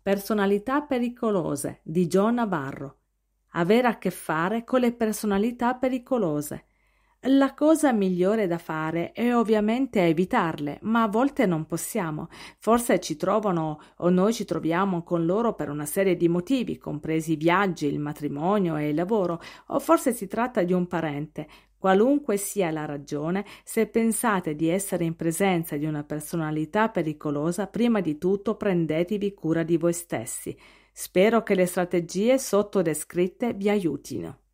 Personalità pericolose di John Navarro. Avere a che fare con le personalità pericolose. La cosa migliore da fare è ovviamente evitarle, ma a volte non possiamo. Forse ci trovano o noi ci troviamo con loro per una serie di motivi, compresi i viaggi, il matrimonio e il lavoro, o forse si tratta di un parente, Qualunque sia la ragione, se pensate di essere in presenza di una personalità pericolosa, prima di tutto prendetevi cura di voi stessi. Spero che le strategie sotto descritte vi aiutino.